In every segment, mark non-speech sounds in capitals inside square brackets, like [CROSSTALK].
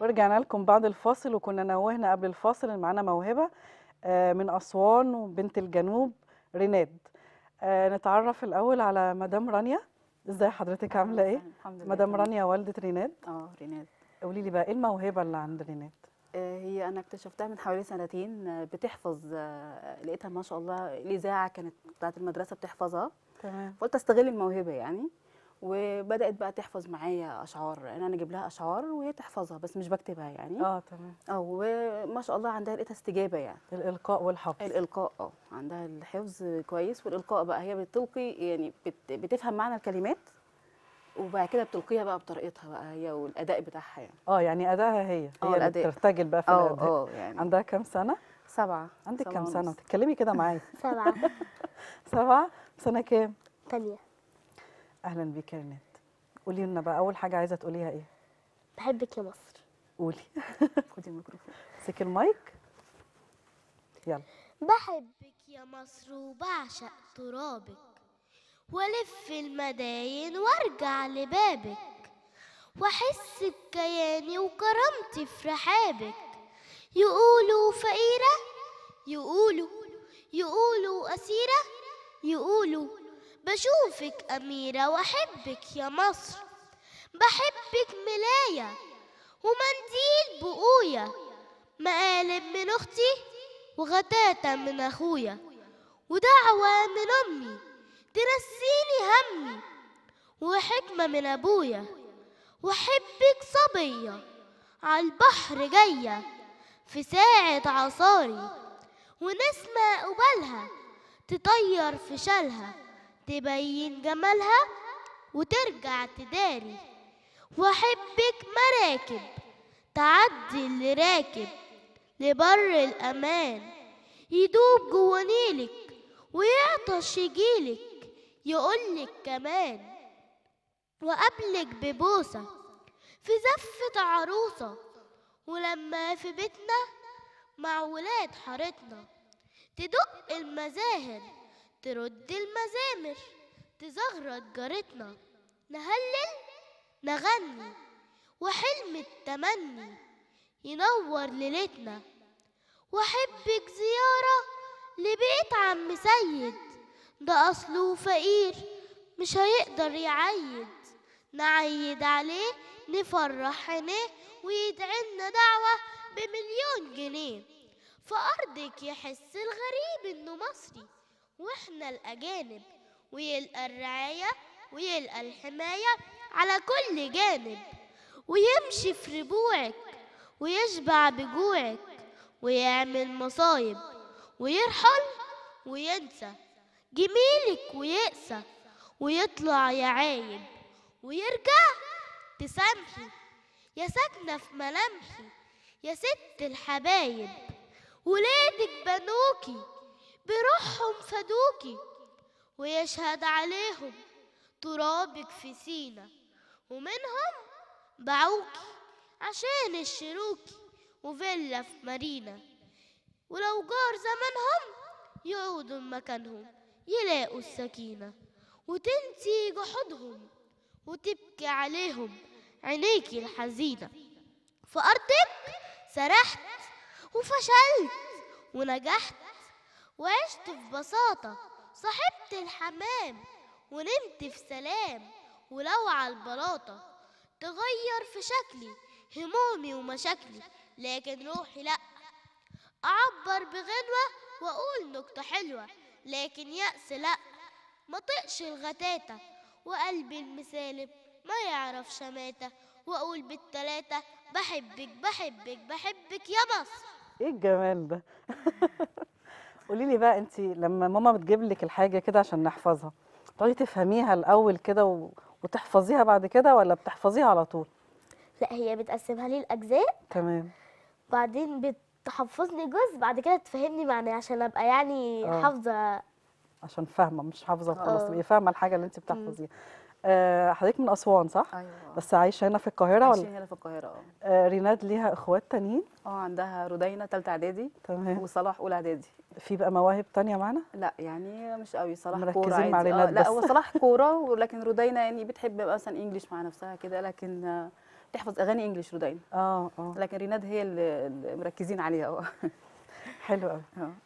ورجعنا لكم بعد الفاصل وكنا نوهنا قبل الفاصل ان معانا موهبه آه، من اسوان وبنت الجنوب ريناد آه، نتعرف الاول على مدام رانيا ازاي حضرتك عامله ايه الحمد لله مدام رانيا والده ريناد اه ريناد قولي لي بقى ايه الموهبه اللي عند ريناد آه، هي انا اكتشفتها من حوالي سنتين بتحفظ لقيتها ما شاء الله الاذاعه كانت بتاعت المدرسه بتحفظها تمام فقلت استغل الموهبه يعني وبدات بقى تحفظ معايا اشعار انا اجيب لها اشعار وهي تحفظها بس مش بكتبها يعني اه تمام اه وما شاء الله عندها لقيتها استجابه يعني الالقاء والحفظ الالقاء اه عندها الحفظ كويس والالقاء بقى هي بتلقي يعني بت بتفهم معنى الكلمات وبعد كده بتلقيها بقى بطريقتها بقى هي والاداء بتاعها يعني اه يعني ادائها هي آه، هي اللي بترتجل بقى في آه، الاداء اه يعني عندها كام سنه؟ سبعة عندك كام سنة؟ تتكلمي كده معايا سبعة [LAUGHS] سبعة سنة كام؟ ثانيه اهلا بيك يا نت قولي لنا بقى اول حاجه عايزه تقوليها ايه بحبك يا مصر قولي [LAUGHS] خدي الميكروفون امسكي المايك يلا بحبك يا مصر وبعشق ترابك والف المداين وارجع لبابك واحس بكياني وكرامتي في رحابك يقولوا فقيره يقولوا يقولوا اسيره يقولوا بشوفك أميرة وأحبك يا مصر بحبك ملاية ومنديل بقوية مقالب من أختي وغتاتة من أخويا ودعوة من أمي تنسيني همي وحكمة من أبويا وأحبك صبية عالبحر جاية في ساعة عصاري ونسمة قبالها تطير في شالها تبين جمالها وترجع تداري وأحبك مراكب تعدي اللي راكب لبر الأمان يدوب جوا نيلك ويعطش يجيلك يقولك كمان وقبلك ببوسة في زفة عروسة ولما في بيتنا مع ولاد حارتنا تدق المزاهر ترد المزامر تزغرط جارتنا نهلل نغني وحلم التمني ينور ليلتنا وأحبك زيارة لبيت عم سيد ده أصله فقير مش هيقدر يعيد نعيد عليه نفرح عينيه لنا دعوة بمليون جنيه في أرضك يحس الغريب إنه مصري واحنا الأجانب ويلقى الرعاية ويلقى الحماية على كل جانب ويمشي في ربوعك ويشبع بجوعك ويعمل مصايب ويرحل وينسى جميلك ويقسى ويطلع يا ويرجع تسامحي يا ساكنة في ملامحي يا ست الحبايب ولادك بنوكي بروحهم فدوكي ويشهد عليهم ترابك في سينا ومنهم باعوكي عشان الشروكي وفيلا في مارينا ولو جار زمنهم يعودوا مكانهم يلاقوا السكينة وتنسي جحودهم وتبكي عليهم عينيكي الحزينة في أرضك سرحت وفشلت ونجحت وعشت في بساطة صحبت الحمام ونمت في سلام ولو على البلاطة تغير في شكلي همومي ومشاكلي لكن روحي لأ أعبر بغنوة وأقول نكتة حلوة لكن يأس لأ ما طقش الغتاتة وقلبي المسالم ما يعرف شماتة وأقول بالتلاتة بحبك بحبك بحبك يا مصر ايه الجمال ده [LAUGHS] قولي لي بقى انت لما ماما بتجيب لك الحاجه كده عشان نحفظها تقعدي تفهميها الاول كده و... وتحفظيها بعد كده ولا بتحفظيها على طول لا هي بتقسمها لي الاجزاء تمام بعدين بتحفظني جزء بعد كده تفهمني معناه عشان ابقى يعني آه. حافظه عشان فاهمه مش حافظه خلاص آه. تبقي فاهمه الحاجه اللي انت بتحفظيها آه، حضرتك من اسوان صح ايوه بس عايشه هنا في القاهره ولا؟ عايشه هنا في القاهره آه. اه ريناد ليها اخوات تانيين اه عندها رودينا ثالثه اعدادي تمام وصلاح اولى اعدادي في بقى مواهب تانية معانا لا يعني مش قوي صلاح كوره مركزين مع آه، ريناد آه لا هو صلاح كوره ولكن رودينا يعني بتحب مثلا انجلش مع نفسها كده لكن بتحفظ اغاني انجلش رودينا اه اه لكن ريناد هي اللي مركزين عليها اه حلو قوي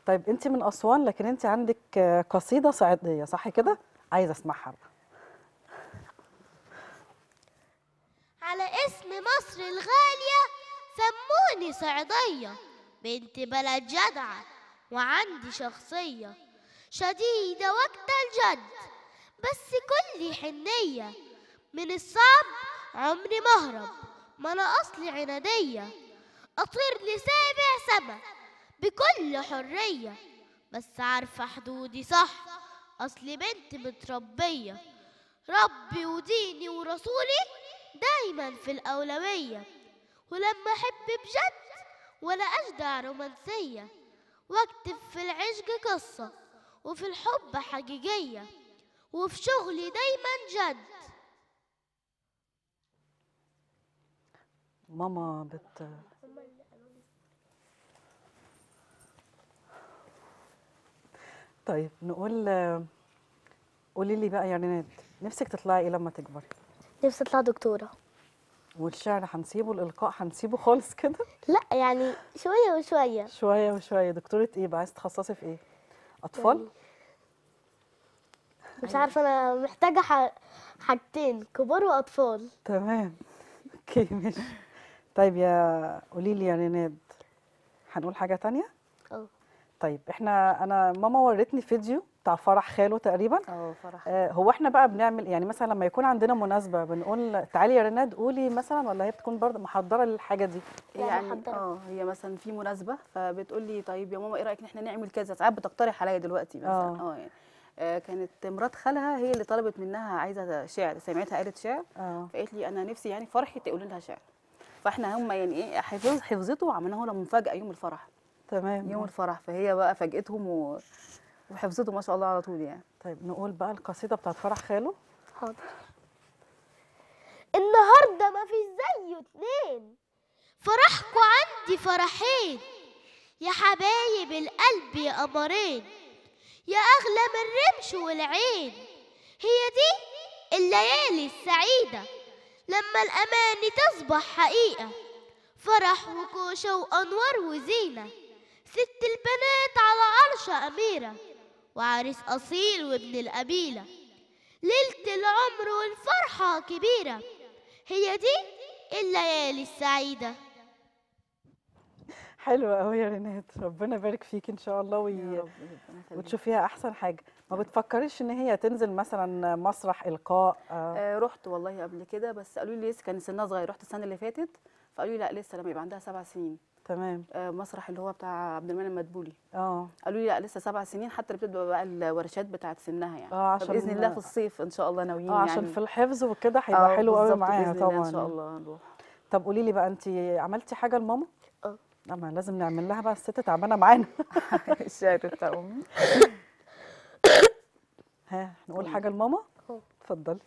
طيب انت من اسوان لكن انت عندك قصيده صعيديه صح كده عايزه اسمعها بقى مصر الغالية سموني صعيدية بنت بلد جدعة وعندي شخصية شديدة وقت الجد بس كلي حنية من الصعب عمري مهرب ما أنا أصلي عنادية أطير لسابع سما بكل حرية بس عارفة حدودي صح أصلي بنت متربية ربي وديني ورسولي دائما في الأولوية ولما أحب بجد ولا أجدع رومانسية واكتب في العشق قصة وفي الحب حقيقية وفي شغلي دايما جد ماما بت طيب نقول قولي لي بقى يا يعني نفسك تطلعي ايه لما تكبري نفسي اطلع دكتوره والشعر هنسيبه الالقاء هنسيبه خالص كده لا يعني شويه وشويه شويه وشويه دكتوره ايه بقى عايز تخصصي في ايه اطفال يعني مش عارفه انا محتاجه حاجتين كبار واطفال تمام [LAUGHS] اوكي ماشي طيب يا قولي لي يا ريناد هنقول حاجه تانية اه طيب احنا انا ماما ورتني فيديو بتاع فرح خاله تقريبا اه فرح آه هو احنا بقى بنعمل يعني مثلا لما يكون عندنا مناسبه بنقول تعالي يا رناد قولي مثلا ولا هي بتكون برضه محضره للحاجه دي يعني, يعني اه هي مثلا في مناسبه فبتقول لي طيب يا ماما ايه رايك ان احنا نعمل كذا ساعات بتقترح عليا دلوقتي مثلا اه, اه يعني آه، كانت مرات خالها هي اللي طلبت منها عايزه شعر سمعتها قالت شعر اه. فقالت لي انا نفسي يعني فرحي تقول لها شعر فاحنا هم يعني ايه حفظ حفظته وعملناه لها مفاجاه يوم الفرح تمام يوم الفرح فهي بقى فاجئتهم و وحفظته ما شاء الله على طول يعني طيب نقول بقى القصيده بتاعت فرح خاله حاضر النهارده ما فيش زيه اتنين فرحكوا عندي فرحين يا حبايب القلب يا قمرين يا اغلى من الرمش والعين هي دي الليالي السعيده لما الاماني تصبح حقيقه فرح وكوشه وانوار وزينه ست البنات على عرش اميره وعريس أصيل وابن القبيلة ليلة العمر والفرحة كبيرة هي دي الليالي السعيدة حلوة قوي يا رينات ربنا يبارك فيك ان شاء الله وي... وتشوفيها احسن حاجه ما بتفكريش ان هي تنزل مثلا مسرح القاء آه. آه رحت والله قبل كده بس قالوا لي لسه كان سنها صغير رحت السنه اللي فاتت فقالوا لي لا لسه لما يبقى عندها سبع سنين تمام آه مسرح اللي هو بتاع عبد المنعم المدبولي اه قالوا لي لا لسه سبع سنين حتى بتبدا بقى الورشات بتاعه سنها يعني اه عشان باذن الله في الصيف ان شاء الله ناويين آه عشان يعني. في الحفظ وكده هيبقى آه حلو قوي معاها طبعا ان شاء الله نروح طب قولي لي بقى انت عملتي حاجه لماما ما لازم نعمل لها بقى الست تعبانه معانا [LAUGHS] شارب امي ها نقول أمم. حاجه لماما اتفضلي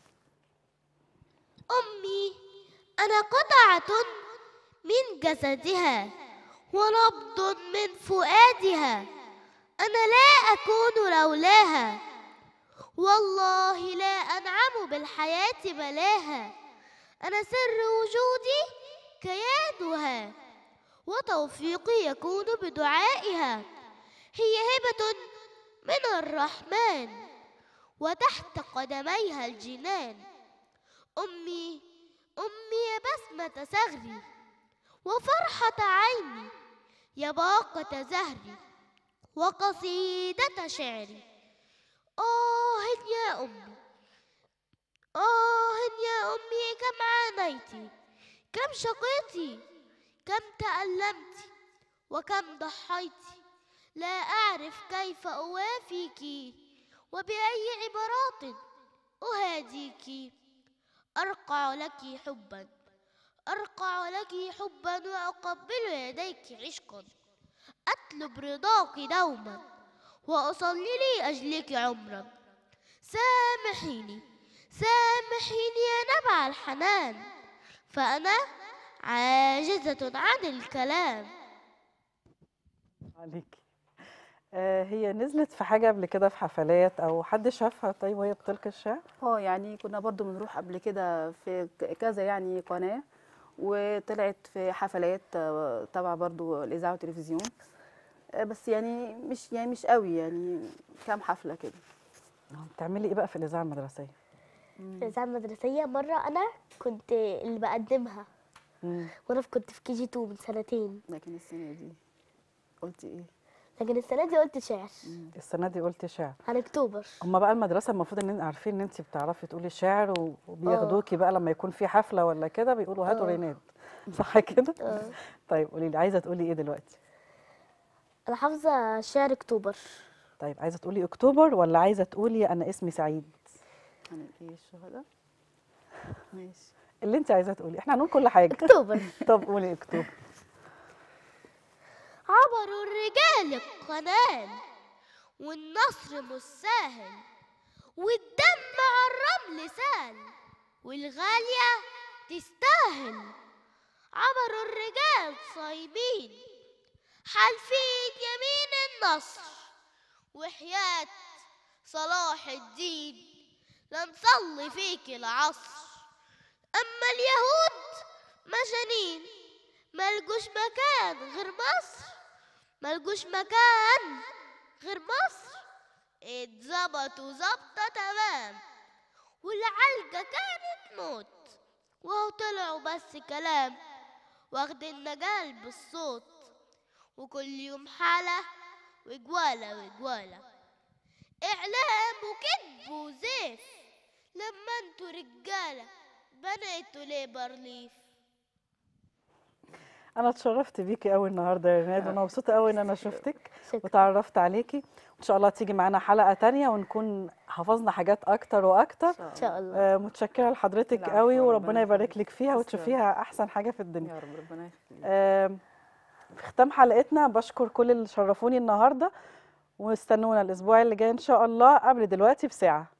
امي انا قطعه من جسدها ونبض من فؤادها انا لا اكون لولاها والله لا انعم بالحياه بلاها انا سر وجودي كيادها وتوفيقي يكون بدعائها هي هبة من الرحمن وتحت قدميها الجنان أمي أمي يا بسمة ثغري وفرحة عيني يا باقة زهري وقصيدة شعري آه يا أمي آه يا أمي كم عانيتي كم شقيتي كم تألمت وكم ضحيت لا أعرف كيف أوافيك وبأي عبارات أهاديك أرقع لك حبا أرقع لك حبا وأقبل يديك عشقا أطلب رضاك دوما وأصلي لأجلك عمرا سامحيني سامحيني يا نبع الحنان فأنا عاجزة عن الكلام عليك آه، هي نزلت في حاجة قبل كده في حفلات أو حد شافها طيب وهي بتلقي الشعر؟ اه يعني كنا برضو بنروح قبل كده في كذا يعني قناة وطلعت في حفلات آه، تبع برضو الإذاعة والتلفزيون آه، بس يعني مش يعني مش قوي يعني كام حفله كده بتعملي ايه بقى في الاذاعه المدرسيه الاذاعه المدرسيه مره انا كنت اللي بقدمها وانا كنت في كي جي 2 من سنتين لكن السنه دي قلت ايه لكن السنه دي قلت شعر السنه دي قلت شعر على اكتوبر هما بقى المدرسه المفروض ان عارفين ان انت بتعرفي تقولي شعر وبياخدوكي اه. بقى لما يكون في حفله ولا كده بيقولوا هاتوا اه. ريناد [LAUGHS] صح كده اه. طيب قولي لي عايزه تقولي ايه دلوقتي انا حافظه شعر اكتوبر طيب عايزه تقولي اكتوبر ولا عايزه تقولي انا اسمي سعيد انا ايه الشهداء ماشي اللي انت عايزاه تقولي احنا هنقول كل حاجه اكتوبر [LAUGHS] طب قولي اكتوبر عبروا الرجال القنال والنصر مش والدم على الرمل سال والغالية تستاهل عبروا الرجال صايمين حالفين يمين النصر وحياة صلاح الدين لنصلي فيك العصر أما اليهود مجانين ما لقوش مكان غير مصر ما لقوش مكان غير مصر اتظبطوا ظبطة تمام والعلقة كانت موت وهو طلعوا بس كلام واخدين نجال بالصوت وكل يوم حالة وجوالة وجوالة إعلام وكذب وزيف لما انتوا رجاله بنيت ليبر ليف انا اتشرفت بيكي قوي النهارده يا رناد وانا مبسوطه قوي ان انا شفتك وتعرفت عليكي وان شاء الله تيجي معانا حلقه تانية ونكون حفظنا حاجات اكتر واكتر ان شاء الله آه، متشكره لحضرتك قوي وربنا يبارك لك فيها وتشوفيها احسن حاجه في الدنيا يا رب ربنا يخليك في ختام حلقتنا بشكر كل اللي شرفوني النهارده واستنونا الاسبوع اللي جاي ان شاء الله قبل دلوقتي بساعه